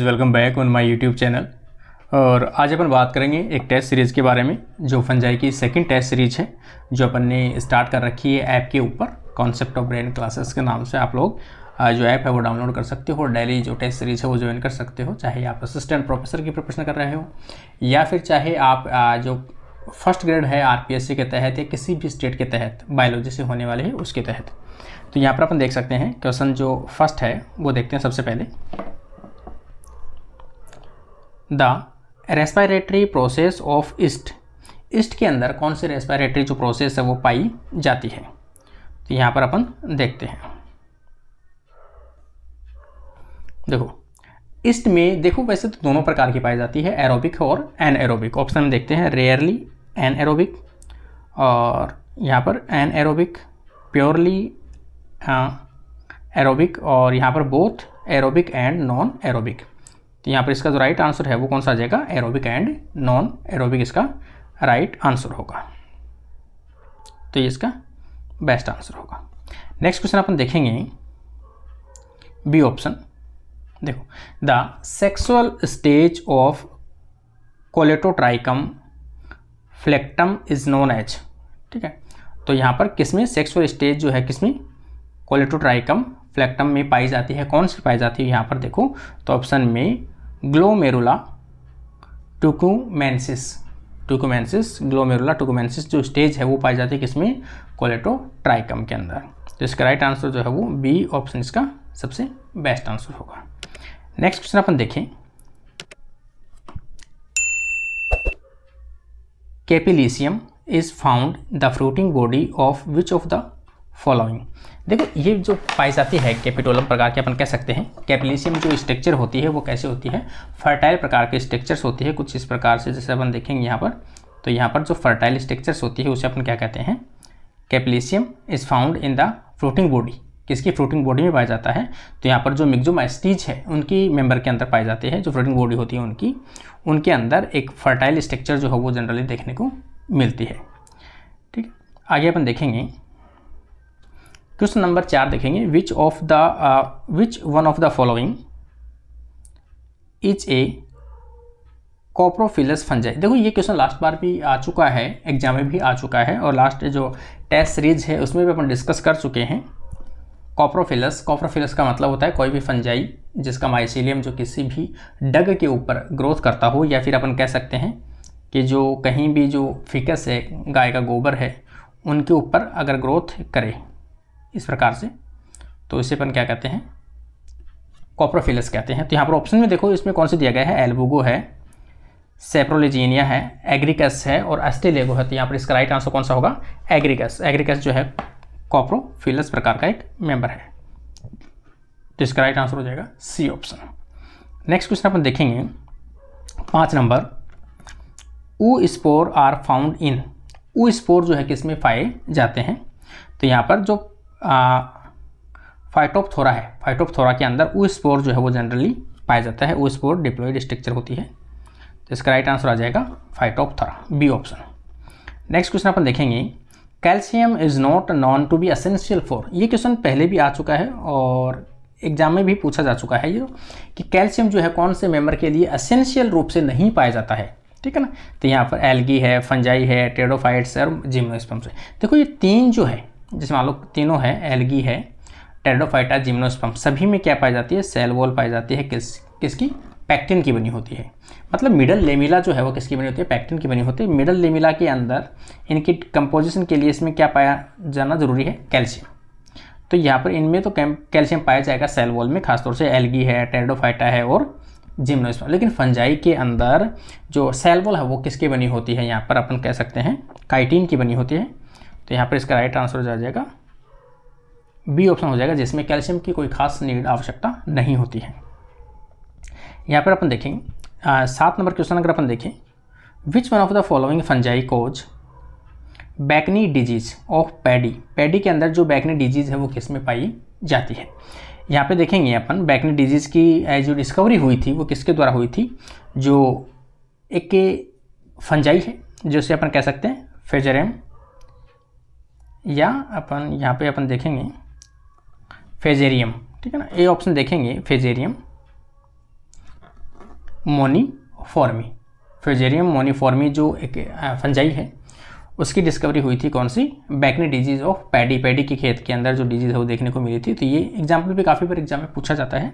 is welcome back on my YouTube channel और आज अपन बात करेंगे एक टेस्ट सीरीज़ के बारे में जो फंजाई की सेकंड टेस्ट सीरीज है जो अपन ने स्टार्ट कर रखी है ऐप के ऊपर कॉन्सेप्ट ऑफ ब्रेन क्लासेस के नाम से आप लोग जो ऐप है वो डाउनलोड कर सकते हो डेली जो टेस्ट सीरीज़ है वो ज्वाइन कर सकते हो चाहे आप असिस्टेंट प्रोफेसर की प्रिपरेशन कर रहे हो या फिर चाहे आप जो फर्स्ट ग्रेड है आर के तहत या किसी भी स्टेट के तहत बायोलॉजी से होने वाले हैं उसके तहत तो यहाँ पर अपन देख सकते हैं क्वेश्चन जो फर्स्ट है वो देखते हैं सबसे पहले the respiratory process of yeast yeast के अंदर कौन से रेस्पायरेटरी जो प्रोसेस है वो पाई जाती है तो यहाँ पर अपन देखते हैं देखो ईस्ट में देखो वैसे तो दोनों प्रकार की पाई जाती है एरोबिक और एन एरोबिक ऑप्शन में देखते हैं रेयरली एन हाँ, एरोबिक और यहाँ पर एन एरोबिक प्योरली एरोबिक और यहाँ पर both aerobic and non aerobic तो यहाँ पर इसका जो राइट आंसर है वो कौन सा आ जाएगा एरोबिक एंड नॉन एरोबिक इसका राइट आंसर होगा तो ये इसका बेस्ट आंसर होगा नेक्स्ट क्वेश्चन अपन देखेंगे बी ऑप्शन देखो the sexual stage of Colletotrichum falcatum is known as ठीक है तो यहाँ पर किसमें सेक्सुअल स्टेज जो है किसमें कोलेटोट्राइकम फ्लेक्टम में पाई जाती है कौन सी पाई जाती है यहाँ पर देखो तो ऑप्शन में ग्लोमेरुला टुकुमेंसिस टुकुमेंसिस ग्लोमेरुला टुकुमेंसिस जो स्टेज है वो पाई जाती है किसमें ट्राइकम के अंदर तो इसका राइट आंसर जो है वो बी ऑप्शन इसका सबसे बेस्ट आंसर होगा नेक्स्ट क्वेश्चन अपन देखें capillitium is found the fruiting body of which of the following देखो ये जो पाई जाती है कैपिटोलम प्रकार के अपन कह सकते हैं कैपिलेशियम जो स्ट्रक्चर होती है वो कैसे होती है फर्टाइल प्रकार के स्ट्रक्चर्स होती है कुछ इस प्रकार से जैसे अपन देखेंगे यहाँ पर तो यहाँ पर जो फर्टाइल स्ट्रक्चर्स होती है उसे अपन क्या कहते हैं capillitium is found in the floating body किसकी फ्लोटिंग बॉडी में पाया जाता है तो यहाँ पर जो मिक्जोमाइस्टीज है उनकी मेम्बर के अंदर पाए जाते हैं जो फ्लोटिंग बॉडी होती है उनकी उनके अंदर एक फर्टाइल स्ट्रक्चर जो है वो जनरली देखने को मिलती है ठीक आगे अपन देखेंगे क्वेश्चन नंबर चार देखेंगे which of the which one of the following is a coprophilous fungi देखो ये क्वेश्चन लास्ट बार भी आ चुका है एग्जाम में भी आ चुका है और लास्ट जो टेस्ट सीरीज है उसमें भी अपन डिस्कस कर चुके हैं कॉप्रोफिलस कॉप्रोफिलस का मतलब होता है कोई भी फंजाई जिसका माइसिलियम जो किसी भी डग के ऊपर ग्रोथ करता हो या फिर अपन कह सकते हैं कि जो कहीं भी जो फिकस है गाय का गोबर है उनके ऊपर अगर ग्रोथ करे इस प्रकार से तो इसे अपन क्या कहते हैं कॉप्रोफिलस कहते हैं तो यहाँ पर ऑप्शन में देखो इसमें कौन से दिया गया है एल्बोगो है सेप्रोलिजीनिया है एग्रीकस है और एस्टेलेगो है तो यहाँ पर इसका राइट आंसर कौन सा होगा एग्रीकस एग्रीकस जो है कॉप्रोफिलस प्रकार का एक मेंबर है तो इसका राइट आंसर हो जाएगा सी ऑप्शन नेक्स्ट क्वेश्चन अपन देखेंगे पाँच नंबर ऊ स्पोर आर फाउंड इन ऊ स्पोर जो है किसमें पाए जाते हैं तो यहाँ पर जो फाइटोपथोरा है फाइटोपथोरा के अंदर वो स्पोर जो है वो जनरली पाया जाता है वो स्पोर डिप्लोइड स्ट्रक्चर होती है तो इसका राइट आंसर आ जाएगा Phytophthora B option next question अपन देखेंगे calcium is not known to be essential for ये क्वेश्चन पहले भी आ चुका है और एग्जाम में भी पूछा जा चुका है ये कि कैल्शियम जो है कौन से मेम्बर के लिए असेंशियल रूप से नहीं पाया जाता है ठीक है ना तो यहाँ पर एल्गी है फंजाई है टेडोफाइट्स और जिम्नोस्पम्स है देखो ये तीन जो है जैसे मान लो तीनों है एलगी है टेडोफाइटा जिम्नोस्पम सभी में क्या पाई जाती है सेल वॉल पाई जाती है किस किसकी पैक्टिन की बनी होती है मतलब मिडल लेमिला जो है वो किसकी बनी होती है पैक्टिन की बनी होती है मिडल लेमिला के अंदर इनकी कंपोजिशन के लिए इसमें क्या पाया जाना जरूरी है कैल्शियम तो यहाँ पर इनमें तो कैल्शियम पाया जाएगा सेल वॉल में खासतौर से एलगी है टेडोफाइटा है और जिम्नोस्पम लेकिन फंजाई के अंदर जो सेल वॉल है वो किसकी बनी होती है यहाँ पर अपन कह सकते हैं काइटीन की बनी होती है तो यहाँ पर इसका राइट आंसर हो जाएगा बी ऑप्शन हो जाएगा जिसमें कैल्शियम की कोई खास नीड आवश्यकता नहीं होती है यहाँ पर अपन देखेंगे सात नंबर क्वेश्चन अगर अपन देखें which one of the following fungi cause bakanae disease of paddy paddy के अंदर जो बैकनी डिजीज है वो किस में पाई जाती है यहाँ पे देखेंगे अपन बैकनी डिजीज की जो डिस्कवरी हुई थी वो किसके द्वारा हुई थी जो एक फंजाई है जिसे अपन कह सकते हैं फेजरेम या अपन यहाँ पे अपन देखेंगे फेजेरियम ठीक है ना ये ऑप्शन देखेंगे फेजेरियम मोनीफॉर्मी फेजेरियम मोनीफॉर्मी जो एक फंजाई है उसकी डिस्कवरी हुई थी कौन सी bakanae disease of paddy paddy के खेत के अंदर जो डिजीज़ है वो देखने को मिली थी तो ये एग्जाम्पल भी काफ़ी बार एग्जाम में पूछा जाता है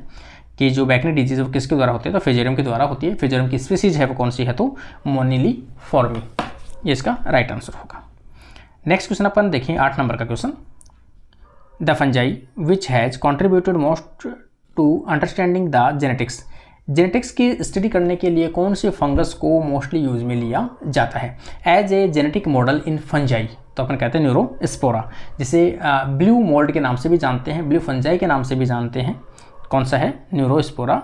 कि जो बैकनी डिजीज़ वो किसके द्वारा होती है तो फेजेरियम के द्वारा होती है फेजेरियम की स्पीसीज है वो कौन सी है तो मोनिली फॉर्मी ये इसका राइट आंसर होगा नेक्स्ट क्वेश्चन अपन देखें आठ नंबर का question the fungi which has contributed most to understanding the genetics genetics की स्टडी करने के लिए कौन से फंगस को मोस्टली यूज में लिया जाता है as a genetic model in fungi तो अपन कहते हैं न्यूरोस्पोरा जिसे ब्लू मोल्ड के नाम से भी जानते हैं ब्लू फंजाई के नाम से भी जानते हैं कौन सा है न्यूरोस्पोरा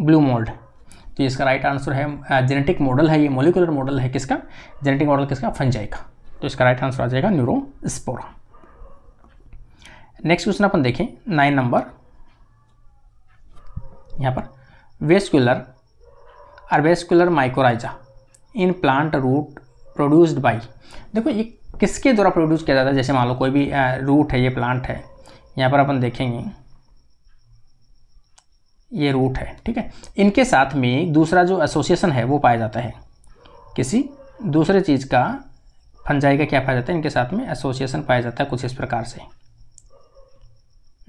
ब्लू मोल्ड तो इसका राइट आंसर है जेनेटिक मॉडल है ये मोलिकुलर मॉडल है किसका जेनेटिक मॉडल किसका फंजाई का तो इसका राइट आंसर आ जाएगा न्यूरोस्पोरा नेक्स्ट क्वेश्चन अपन देखें नाइन नंबर यहाँ पर वेस्कुलर और vascular mycorrhiza in plant root produced by देखो ये किसके द्वारा प्रोड्यूस किया जाता है जैसे मान लो कोई भी रूट है ये प्लांट है यहाँ पर अपन देखेंगे ये रूट है ठीक है इनके साथ में दूसरा जो एसोसिएशन है वो पाया जाता है किसी दूसरे चीज़ का फंजाई का क्या पाया जाता है इनके साथ में एसोसिएशन पाया जाता है कुछ इस प्रकार से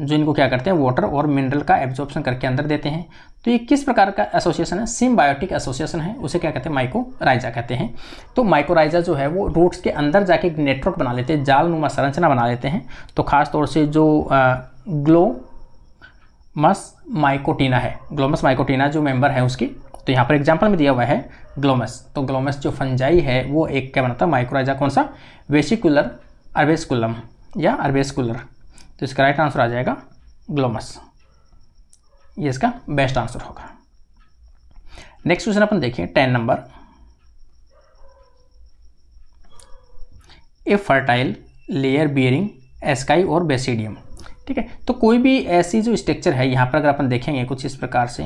जो इनको क्या करते हैं वाटर और मिनरल का एब्जॉर्प्शन करके अंदर देते हैं तो ये किस प्रकार का एसोसिएशन है सिम्बायोटिक एसोसिएशन है उसे क्या कहते हैं माइकोराइजा कहते हैं तो माइकोराइजा जो है वो रूट्स के अंदर जाके एक नेटवर्क बना लेते हैं जाल नुमा संरचना बना लेते हैं तो खास तौर से जो ग्लोमस माइकोटीना है ग्लोमस माइकोटीना जो मेम्बर है उसकी तो यहाँ पर एग्जाम्पल में दिया हुआ है ग्लोमस तो ग्लोमस जो फंजाई है वो एक क्या बनाता है माइक्रोराइजा कौन सा वेसिकुलर अर्वेस्कुलम या अर्वेस्कुलर तो इसका राइट आंसर आ जाएगा ग्लोमस ये इसका बेस्ट आंसर होगा नेक्स्ट क्वेश्चन अपन देखिए ten number a fertile layer bearing asci और बेसिडियम ठीक है तो कोई भी ऐसी जो स्ट्रक्चर है यहाँ पर अगर अपन देखेंगे कुछ इस प्रकार से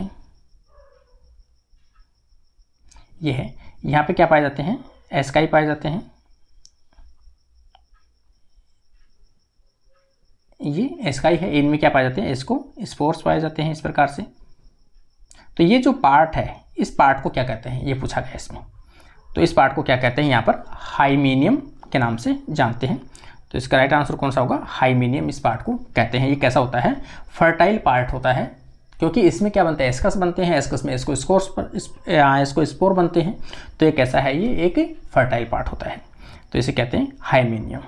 ये है यहाँ पे क्या पाए जाते हैं एस्काई पाए जाते हैं ये एस्काई है इनमें क्या पाए जाते हैं इसको स्पोर्ट्स पाए जाते हैं इस प्रकार से तो ये जो पार्ट है इस पार्ट को क्या कहते हैं ये पूछा गया इसमें तो इस पार्ट को क्या कहते हैं यहाँ पर हाईमीनियम के नाम से जानते हैं तो इसका राइट आंसर कौन सा होगा हाईमीनियम इस पार्ट को कहते हैं ये कैसा होता है फर्टाइल पार्ट होता है क्योंकि इसमें क्या बनता है एस्कस बनते हैं एस्कस में इसको स्कोर्स पर इसको स्पोर बनते हैं तो ये कैसा है ये एक फर्टाइल पार्ट होता है तो इसे कहते हैं हाइमिनियम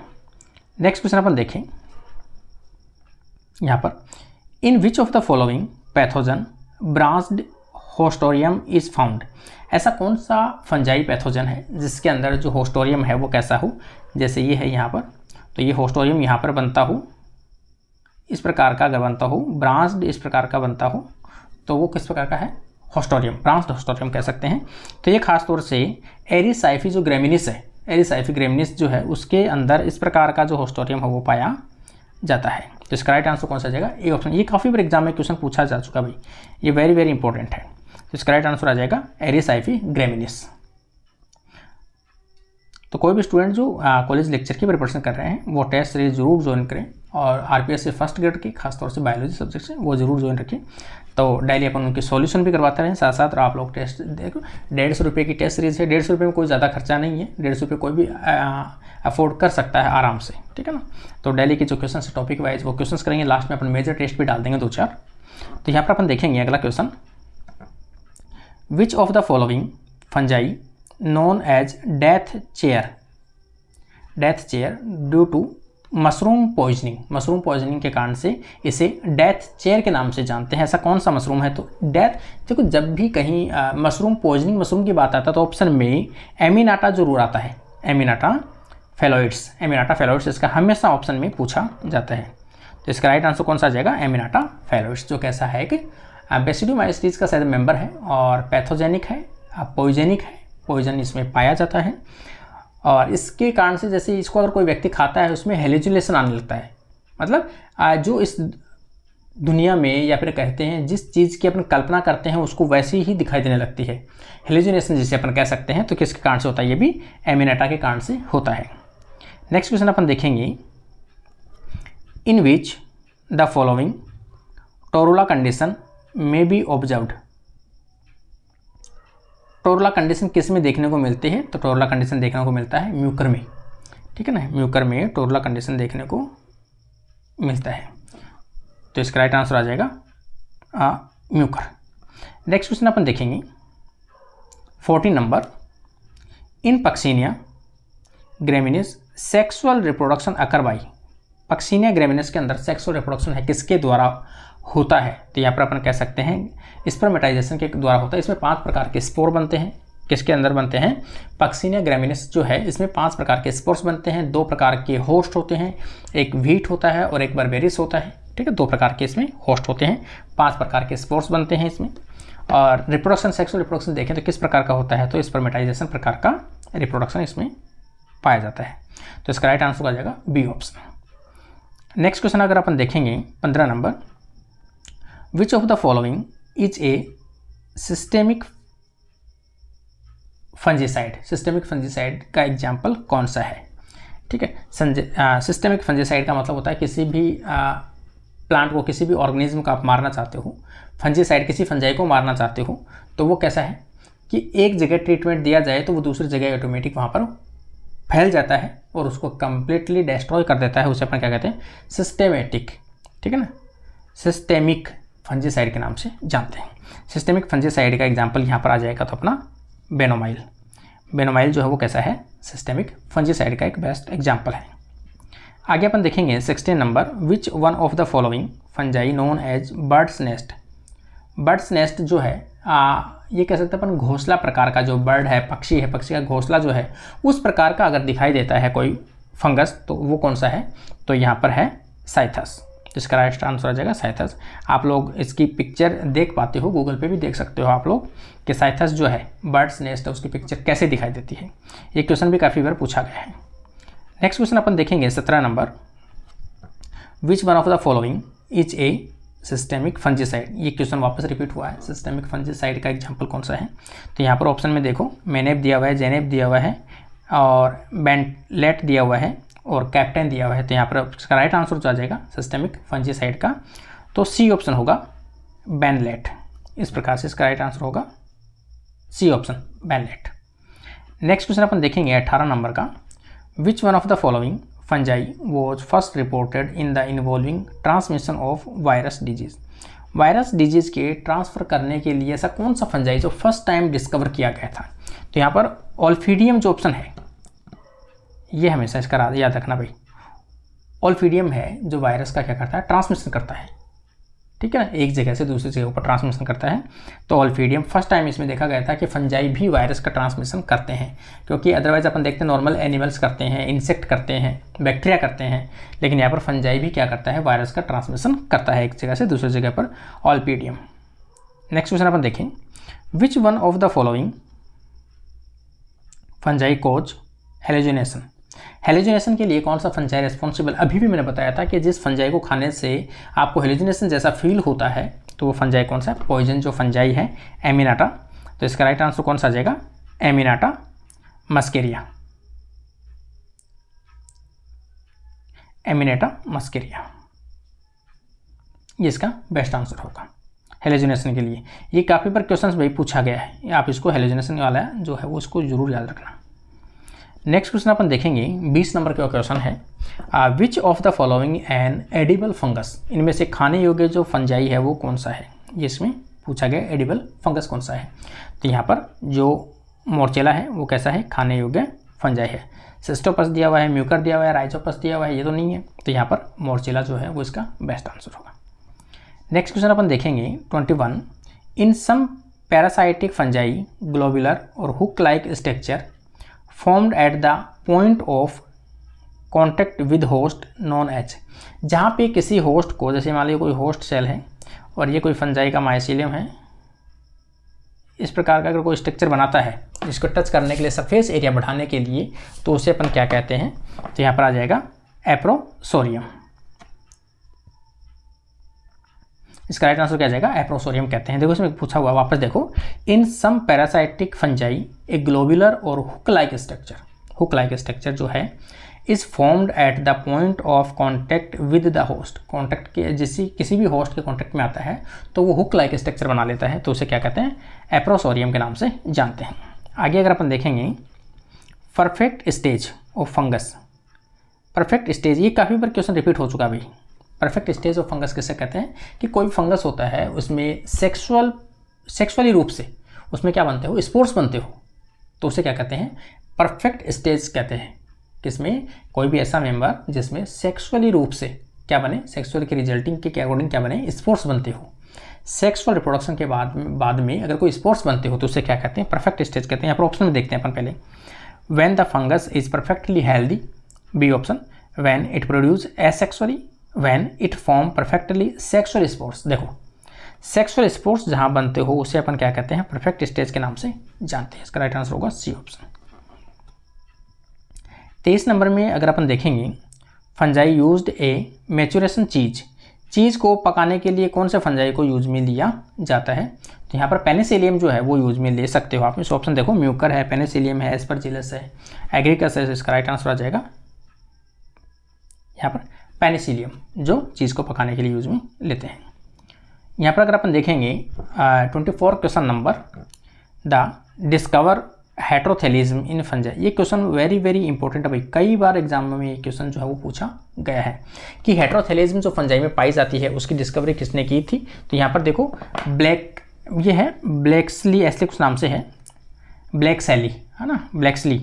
नेक्स्ट क्वेश्चन अपन देखें यहाँ पर in which of the following pathogen branched haustorium is found ऐसा कौन सा फंजाई पैथोजन है जिसके अंदर जो होस्टोरियम है वो कैसा हो जैसे ये है यहाँ पर तो ये होस्टोरियम यहाँ पर बनता हो इस प्रकार का अगर बनता हो ब्रांस्ड इस प्रकार का बनता हो तो वो किस प्रकार का है हॉस्टोरियम ब्रांस्ड हॉस्टोरियम कह सकते हैं तो ये खासतौर से एरिसाइफी जो ग्रेमिनिस है एरिसाइफी ग्रेमिनिस जो है उसके अंदर इस प्रकार का जो हॉस्टोरियम है वो पाया जाता है तो इसका राइट आंसर कौन सा जाएगा ए ऑप्शन ये काफ़ी बार एग्जाम में क्वेश्चन पूछा जा चुका भाई ये वेरी वेरी इंपॉर्टेंट है तो इसका राइट आंसर आ जाएगा एरिसाइफी ग्रेमिनिस तो कोई भी स्टूडेंट जो कॉलेज लेक्चर की प्रिपरेशन कर रहे हैं वो टेस्ट सीरीज जरूर ज्वाइन करें और एस से फर्स्ट ग्रेड की खासतौर से बायोलॉजी सब्जेक्ट से वो जरूर ज्वाइन रखें तो डेली अपन उनके सॉल्यूशन भी करवाते रहें साथ साथ आप लोग टेस्ट देखो डेढ़ सौ रुपये की टेस्ट सीरीज है डेढ़ सौ रुपये में कोई ज़्यादा खर्चा नहीं है डेढ़ सौ रुपये कोई भी अफोर्ड कर सकता है आराम से ठीक है ना तो डेली के जो क्वेश्चन है टॉपिक वाइज वो क्वेश्चन करेंगे लास्ट में अपन मेजर टेस्ट भी डाल देंगे दो चार तो यहाँ पर अपन देखेंगे अगला question which of the following fungi known as death chair death chair due to mushroom poisoning mushroom poisoning के कारण से इसे डेथ चेयर के नाम से जानते हैं ऐसा कौन सा मशरूम है तो डेथ देखो जब भी कहीं मशरूम पॉइजनिंग मशरूम की बात आता है तो ऑप्शन में एमिनाटा जरूर आता है एमिनाटा फेलोइड्स एमिनाटा फेलोइड्स इसका हमेशा ऑप्शन में पूछा जाता है तो इसका राइट आंसर कौन सा आ जाएगा एमिनाटा फेलोइड्स जो कैसा है कि बेसिडियो माइस्टीज का शायद मेंबर है और पैथोजेनिक है पॉइजेनिक है पॉइजन इसमें पाया जाता है और इसके कारण से जैसे इसको अगर कोई व्यक्ति खाता है उसमें हेलिजुलेशन आने लगता है मतलब जो इस दुनिया में या फिर कहते हैं जिस चीज़ की अपन कल्पना करते हैं उसको वैसी ही दिखाई देने लगती है हेलिजुनेशन जिसे अपन कह सकते हैं तो किसके कारण से होता है ये भी एमिनेटा के कारण से होता है नेक्स्ट क्वेश्चन अपन देखेंगे in which the following torula condition may be observed torula condition किस में देखने को मिलती है तो टोरला कंडीशन देखने को मिलता है म्यूकर में ठीक है ना म्यूकर में टोरला कंडीशन देखने को मिलता है तो इसका राइट आंसर आ जाएगा आ, म्यूकर नेक्स्ट क्वेश्चन अपन देखेंगे fourteen number in Puccinia graminis sexual reproduction occur by Puccinia graminis के अंदर सेक्सुअल रिप्रोडक्शन है किसके द्वारा होता है तो यहाँ पर अपन कह सकते हैं स्पर्मेटाइजेशन के द्वारा होता है इसमें पांच प्रकार के स्पोर बनते हैं किसके अंदर बनते हैं पक्सीनिया ग्रेमिनस जो है इसमें पांच प्रकार के स्पोर्स बनते हैं दो प्रकार के होस्ट होते हैं एक व्हीट होता है और एक बर्बेरिस होता है ठीक है दो प्रकार के इसमें होस्ट होते हैं पांच प्रकार के स्पोर्स बनते हैं इसमें और रिप्रोडक्शन सेक्सुअल रिप्रोडक्शन देखें तो किस प्रकार का होता है तो स्पर्मेटाइजेशन प्रकार का रिप्रोडक्शन इसमें पाया जाता है तो इसका राइट आंसर आ जाएगा बी ऑप्शन नेक्स्ट क्वेश्चन अगर अपन देखेंगे पंद्रह number which of the following is a systemic fungicide systemic fungicide का एग्जाम्पल कौन सा है ठीक है सिस्टेमिक फंजीसाइड का मतलब होता है किसी भी आ, प्लांट को किसी भी ऑर्गेनिज्म को आप मारना चाहते हो फंजीसाइड किसी फंजाई को मारना चाहते हो तो वो कैसा है कि एक जगह ट्रीटमेंट दिया जाए तो वो दूसरी जगह ऑटोमेटिक वहाँ पर फैल जाता है और उसको कम्प्लीटली डिस्ट्रॉय कर देता है उसे अपन क्या कहते हैं सिस्टेमेटिक ठीक है ना सिस्टेमिक फंजीसाइड के नाम से जानते हैं सिस्टेमिक फंजीसाइड का एग्जाम्पल यहाँ पर आ जाएगा तो अपना बेनोमाइल बेनोमाइल जो है वो कैसा है सिस्टेमिक फंजीसाइड का एक बेस्ट एग्जाम्पल है आगे अपन देखेंगे sixteen number which one of the following fungi known as birds nest birds nest जो है आ, ये कह सकते हैं अपन घोंसला प्रकार का जो बर्ड है पक्षी है पक्षी का घोंसला जो है उस प्रकार का अगर दिखाई देता है कोई फंगस तो वो कौन सा है तो यहाँ पर है साइथस तो इसका राइट आंसर आ जाएगा साइथस आप लोग इसकी पिक्चर देख पाते हो गूगल पे भी देख सकते हो आप लोग कि साइथस जो है बर्ड्स नेस्ट है उसकी पिक्चर कैसे दिखाई देती है ये क्वेश्चन भी काफ़ी बार पूछा गया है नेक्स्ट क्वेश्चन अपन देखेंगे सत्रह number which one of the following is a systemic fungicide ये क्वेश्चन वापस रिपीट हुआ है सिस्टेमिक फंजीसाइड का एग्जाम्पल कौन सा है तो यहाँ पर ऑप्शन में देखो मैनेप दिया हुआ है जेनेप दिया हुआ है और बेंटलेट दिया हुआ है और कैप्टन दिया हुआ है तो यहाँ पर इसका राइट आंसर जो आ जाएगा सिस्टेमिक फंजीसाइड का तो सी ऑप्शन होगा बैनलेट इस प्रकार से इसका राइट आंसर होगा C option Benlate next question अपन देखेंगे अट्ठारह नंबर का which one of the following fungi was first reported in the involving transmission of virus disease virus disease के ट्रांसफ़र करने के लिए ऐसा कौन सा फंजाई जो फर्स्ट टाइम डिस्कवर किया गया था तो यहाँ पर ऑल्फीडियम जो ऑप्शन है ये हमेशा इसका याद रखना भाई ऑल्फीडियम है जो वायरस का क्या करता है ट्रांसमिशन करता है ठीक है ना एक जगह से दूसरी जगह पर ट्रांसमिशन करता है तो ऑल्फीडियम फर्स्ट टाइम इसमें देखा गया था कि फंजाई भी वायरस का ट्रांसमिशन करते हैं क्योंकि अदरवाइज अपन देखते हैं नॉर्मल एनिमल्स करते हैं इंसेक्ट करते हैं बैक्टीरिया करते हैं लेकिन यहाँ पर फंजाई भी क्या करता है वायरस का ट्रांसमिशन करता है एक जगह से दूसरी जगह पर ऑल्फीडियम नेक्स्ट क्वेश्चन अपन देखें which one of the following fungi cause halogenation halogenation के लिए कौन सा फंजाई रेस्पॉन्सिबल अभी भी मैंने बताया था कि जिस फंजाई को खाने से आपको हेलोजिनेशन जैसा फील होता है तो वो फंजाई कौन सा है पॉइजन जो फंजाई है एमिनाटा तो इसका राइट आंसर कौन सा आ जाएगा एमिनाटा मस्केरिया एमिनेटा मस्केरिया ये इसका बेस्ट आंसर होगा हेलोजिनेशन के लिए ये काफ़ी बार क्वेश्चंस भाई पूछा गया है आप इसको हेलोजिनेशन वाला जो है वो इसको जरूर याद रखना नेक्स्ट क्वेश्चन अपन देखेंगे 20 नंबर का क्वेश्चन है which of the following an edible fungus इनमें से खाने योग्य जो फंजाई है वो कौन सा है जिसमें इसमें पूछा गया एडिबल फंगस कौन सा है तो यहाँ पर जो मोर्चेला है वो कैसा है खाने योग्य फंजाई है सिस्टोपस दिया हुआ है म्यूकर दिया हुआ है राइजोपस दिया हुआ है ये तो नहीं है तो यहाँ पर मोर्चेला जो है वो इसका बेस्ट आंसर होगा नेक्स्ट क्वेश्चन अपन देखेंगे one in some parasitic fungi globular और hook like structure formed at the point of contact with host known as जहाँ पे किसी होस्ट को जैसे मान लीजिए कोई होस्ट सेल है और ये कोई फंजाई का माइसिलियम है इस प्रकार का अगर कोई स्ट्रक्चर बनाता है जिसको टच करने के लिए सरफेस एरिया बढ़ाने के लिए तो उसे अपन क्या कहते हैं तो यहाँ पर आ जाएगा एप्रोसोरियम इसका राइट आंसर क्या जाएगा एप्रोसोरियम कहते हैं देखो इसमें पूछा हुआ वापस देखो in some parasitic fungi a globular और hook like structure hook like structure जो है is formed at the point of contact with the host contact के जिस किसी भी होस्ट के कॉन्टैक्ट में आता है तो वो हुक लाइक स्ट्रक्चर बना लेता है तो उसे क्या कहते हैं एप्रोसोरियम के नाम से जानते हैं आगे अगर अपन देखेंगे perfect stage of fungus perfect stage ये काफ़ी बार क्वेश्चन रिपीट हो चुका अभी परफेक्ट स्टेज ऑफ फंगस किसे कहते हैं कि कोई भी फंगस होता है उसमें सेक्सुअल सेक्सुअली रूप से उसमें क्या बनते हो स्पोर्ट्स बनते हो तो उसे क्या कहते हैं परफेक्ट स्टेज कहते हैं किसमें कोई भी ऐसा मेंबर जिसमें सेक्सुअली रूप से क्या बने सेक्सुअल की रिजल्टिंग के अकॉर्डिंग क्या बने स्पोर्ट्स बनते हो सेक्सुअल रिप्रोडक्शन के बाद बाद में अगर कोई स्पोर्ट्स बनते हो तो उसे क्या कहते हैं परफेक्ट स्टेज कहते हैं यहाँ पर ऑप्शन में देखते हैं अपन पहले when the fungus is perfectly healthy B option when it produce asexually when it form perfectly sexual sports देखो सेक्सुअल स्पोर्ट्स जहाँ बनते हो उसे अपन क्या कहते हैं परफेक्ट स्टेज के नाम से जानते हैं इसका राइट आंसर होगा सी ऑप्शन तेईस नंबर में अगर अपन देखेंगे फंजाई यूज ए मेचुरेशन चीज चीज़ को पकाने के लिए कौन से फंजाई को यूज में लिया जाता है तो यहाँ पर पेनिसिलियम जो है वो यूज में ले सकते हो आप इस ऑप्शन देखो म्यूकर है पेनिसिलियम है एस्परजिलस है एग्रीकस है इसका राइट आंसर आ जाएगा यहाँ पर पेनिसिलियम जो चीज़ को पकाने के लिए यूज़ में लेते हैं यहाँ पर अगर अपन देखेंगे twenty four question number the discover heterothallism in fungi ये क्वेश्चन वेरी वेरी इंपॉर्टेंट है भाई कई बार एग्जाम में ये क्वेश्चन जो है वो पूछा गया है कि हेट्रोथेलिज्म जो फंजाई में पाई जाती है उसकी डिस्कवरी किसने की थी तो यहाँ पर देखो ब्लैक ये है ब्लैक्सली ऐसे कुछ नाम से है ब्लैक सैली है ना ब्लैक्सली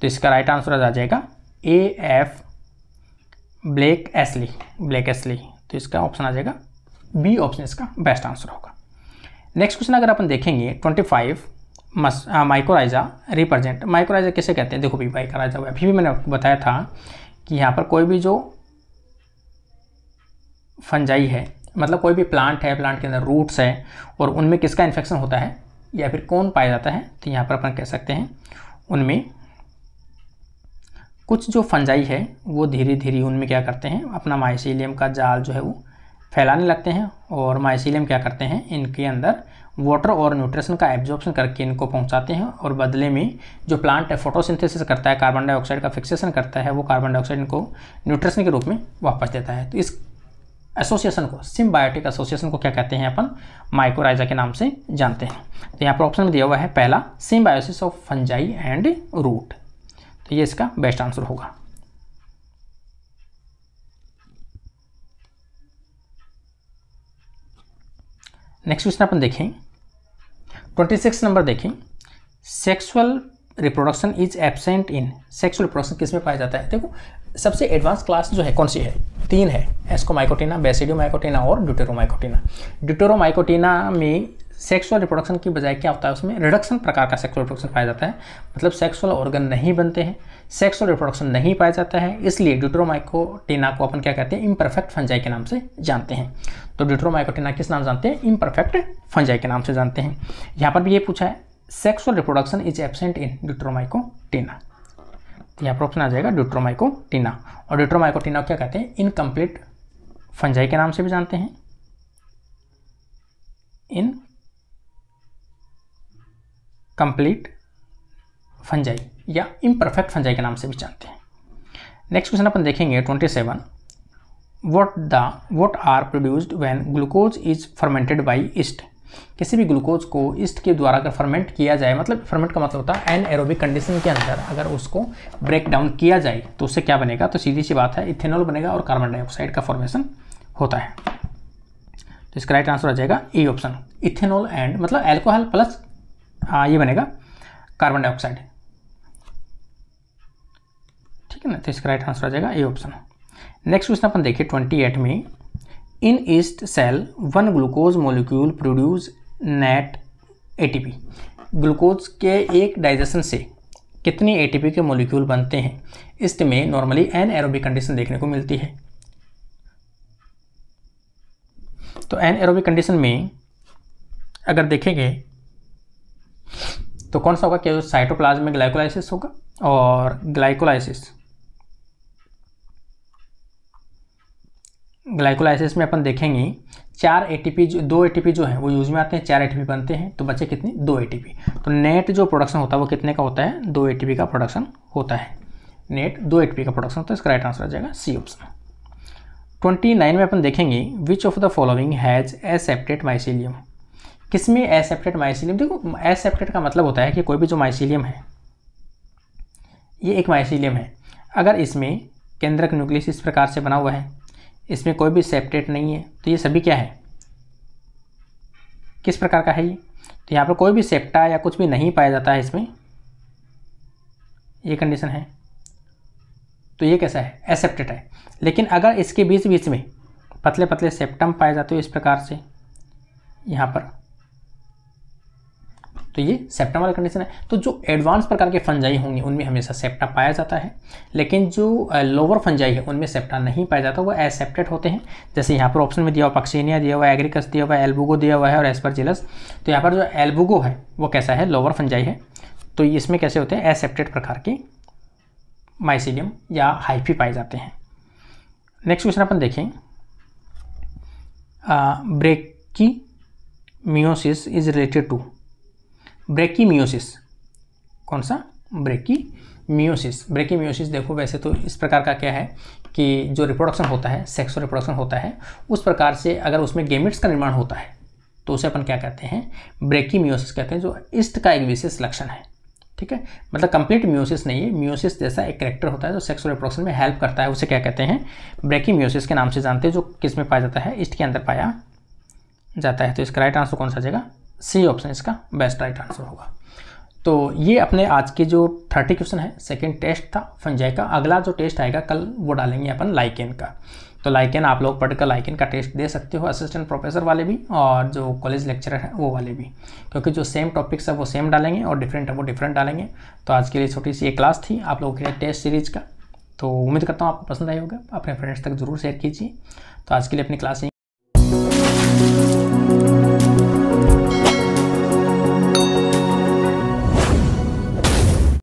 तो इसका राइट आंसर आ जाएगा A F Blakeslee Blakeslee तो इसका ऑप्शन आ जाएगा बी ऑप्शन इसका बेस्ट आंसर होगा नेक्स्ट क्वेश्चन अगर अपन देखेंगे ट्वेंटी फाइव मस माइक्रोराइजा रिप्रेजेंट माइक्रोराइजा कैसे कहते हैं देखो भी माइक्रोराइजा अभी भी मैंने आपको बताया था कि यहाँ पर कोई भी जो फंजाई है मतलब कोई भी प्लांट है प्लांट के अंदर रूट्स है और उनमें किसका इन्फेक्शन होता है या फिर कौन पाया जाता है तो यहाँ पर अपन कह सकते हैं उनमें कुछ जो फंजाई है वो धीरे धीरे उनमें क्या करते हैं अपना माइसीलियम का जाल जो है वो फैलाने लगते हैं और माइसीलियम क्या करते हैं इनके अंदर वाटर और न्यूट्रिशन का एब्जॉर्प्शन करके इनको पहुंचाते हैं और बदले में जो प्लांट फोटोसिंथेसिस करता है कार्बन डाइऑक्साइड का फिक्सेशन करता है वो कार्बन डाइऑक्साइड इनको न्यूट्रिशन के रूप में वापस देता है तो इस एसोसिएशन को सिम्बायोटिक एसोसिएशन को क्या कहते हैं अपन माइक्रोराइजा के नाम से जानते हैं तो यहाँ पर ऑप्शन में दिया हुआ है पहला symbiosis of fungi and root ये इसका बेस्ट आंसर होगा नेक्स्ट क्वेश्चन अपन देखें ट्वेंटी सिक्स नंबर देखें sexual reproduction is absent in sexual reproduction किस में पाया जाता है देखो सबसे एडवांस क्लास जो है कौन सी है तीन है एस्कोमाइकोटीना बेसिडियोमाइकोटीना और ड्यूटेरोमाइकोटीना ड्यूटेरोमाइकोटीना में सेक्सुअल रिप्रोडक्शन की बजाय क्या होता है उसमें रिडक्शन प्रकार का सेक्सुअल रिप्रोडक्शन पाया जाता है मतलब सेक्सुअल ऑर्गन नहीं बनते हैं सेक्सुअल रिप्रोडक्शन नहीं पाया जाता है इसलिए ड्यूट्रोमाइकोटेना को अपन क्या कहते हैं इम्परफेक्ट फंजाई के नाम से जानते हैं तो ड्यूट्रोमाइकोटीना किस नाम जानते हैं इम्परफेक्ट फंजाई के नाम से जानते हैं यहाँ पर भी ये पूछा है sexual reproduction is absent in Deuteromycotina यहाँ पर ऑप्शन आ जाएगा ड्यूट्रोमाइकोटीना और ड्यूट्रोमाइकोटीना क्या कहते हैं इनकम्प्लीट फंजाई के नाम से भी जानते हैं इन कंप्लीट फंजाई या इम्परफेक्ट फंजाई के नाम से भी जानते हैं नेक्स्ट क्वेश्चन अपन देखेंगे twenty seven what the what are produced when glucose is fermented by yeast किसी भी ग्लूकोज को ईस्ट के द्वारा अगर फर्मेंट किया जाए मतलब फर्मेंट का मतलब होता है एन एरोबिक कंडीशन के अंदर अगर उसको ब्रेक डाउन किया जाए तो उससे क्या बनेगा तो सीधी सी बात है इथेनॉल बनेगा और कार्बन डाइऑक्साइड का फॉर्मेशन होता है तो इसका राइट आंसर आ जाएगा ए ऑप्शन इथेनॉल एंड मतलब एल्कोहल प्लस आ, हाँ, ये बनेगा कार्बन डाइऑक्साइड ठीक है ना तो इसका राइट आंसर आ जाएगा ए ऑप्शन नेक्स्ट क्वेश्चन अपन देखिए ट्वेंटी एट में in yeast cell one glucose molecule produce net ATP glucose के एक डाइजेशन से कितने एटीपी के मोलिक्यूल बनते हैं इसमें नॉर्मली एन एरोबिक कंडीशन देखने को मिलती है तो एन एरोबिक कंडीशन में अगर देखेंगे तो कौन सा होगा क्या साइटोप्लाज्म में ग्लाइकोलाइसिस होगा और ग्लाइकोलाइसिस ग्लाइकोलाइसिस में अपन देखेंगे चार एटीपी जो दो एटीपी जो है वो यूज में आते हैं चार एटीपी बनते हैं तो बचे कितनी दो एटीपी तो नेट जो प्रोडक्शन होता है वो कितने का होता है दो एटीपी का प्रोडक्शन होता है नेट दो एटीपी का प्रोडक्शन होता है इसका राइट आंसर आ जाएगा सी ऑप्शन ट्वेंटी में अपन देखेंगे which of the following has aseptate mycelium किसमें एसेप्टेड माइसिलियम देखो एसेप्टेड का मतलब होता है कि कोई भी जो माइसिलियम है ये एक माइसिलियम है अगर इसमें केंद्रक न्यूक्लियस इस प्रकार से बना हुआ है इसमें कोई भी सेप्टेट नहीं है तो ये सभी क्या है किस प्रकार का है ये तो यहाँ पर कोई भी सेप्टा या कुछ भी नहीं पाया जाता है इसमें ये कंडीशन है तो ये कैसा है एसेप्टेट है लेकिन अगर इसके बीच बीच में पतले पतले सेप्टम पाए जाते हो इस प्रकार से यहाँ पर तो ये सेप्टा वाला कंडीशन है तो जो एडवांस प्रकार के फंजाई होंगे उनमें हमेशा सेप्टा पाया जाता है लेकिन जो लोअर फंजाई है उनमें सेप्टा नहीं पाया जाता वो एसेप्टेड होते हैं जैसे यहाँ पर ऑप्शन में दिया हुआ पक्सीनिया दिया हुआ एग्रीकस दिया हुआ एल्बुगो दिया हुआ है और एसपर तो यहाँ पर जो एल्बुगो है वो कैसा है लोअर फंजाई है तो इसमें कैसे होते हैं एसेप्टेड प्रकार के माइसिलियम या हाइफी पाए जाते हैं नेक्स्ट क्वेश्चन अपन देखें brachy meiosis is related to brachymeiosis कौन सा ब्रेकी म्यूसिस ब्रेकी म्यूसिस देखो वैसे तो इस प्रकार का क्या है कि जो रिप्रोडक्शन होता है सेक्सुअल रिप्रोडक्शन होता है उस प्रकार से अगर उसमें गेमिट्स का निर्माण होता है तो उसे अपन क्या कहते हैं ब्रेकी म्यूसिस कहते हैं जो इस्ट का एक विशेष लक्षण है ठीक है मतलब कंप्लीट म्यूसिस नहीं है म्यूसिस जैसा एक करेक्टर होता है जो सेक्सुअल रिप्रोडक्शन में हेल्प करता है उसे क्या कहते हैं ब्रेकी म्यूसिस के नाम से जानते हैं जो किस में पाया जाता है ईस्ट के अंदर पाया जाता है तो इसका राइट आंसर कौन सा जाएगा सी ऑप्शन इसका बेस्ट राइट आंसर होगा तो ये अपने आज के जो थर्टी क्वेश्चन है सेकेंड टेस्ट था फंजाई का अगला जो टेस्ट आएगा कल वो डालेंगे अपन लाइकेन का तो लाइकेन आप लोग पढ़कर लाइकेन का टेस्ट दे सकते हो असिस्टेंट प्रोफेसर वाले भी और जो कॉलेज लेक्चरर हैं वो वाले भी क्योंकि जो सेम टॉपिक्स है वो सेम डालेंगे और डिफरेंट है वो डिफरेंट डालेंगे तो आज के लिए छोटी सी एक क्लास थी आप लोगों के लिए टेस्ट सीरीज का तो उम्मीद करता हूँ आपको पसंद आई होगा अपने फ्रेंड्स तक जरूर शेयर कीजिए तो आज के लिए अपनी क्लास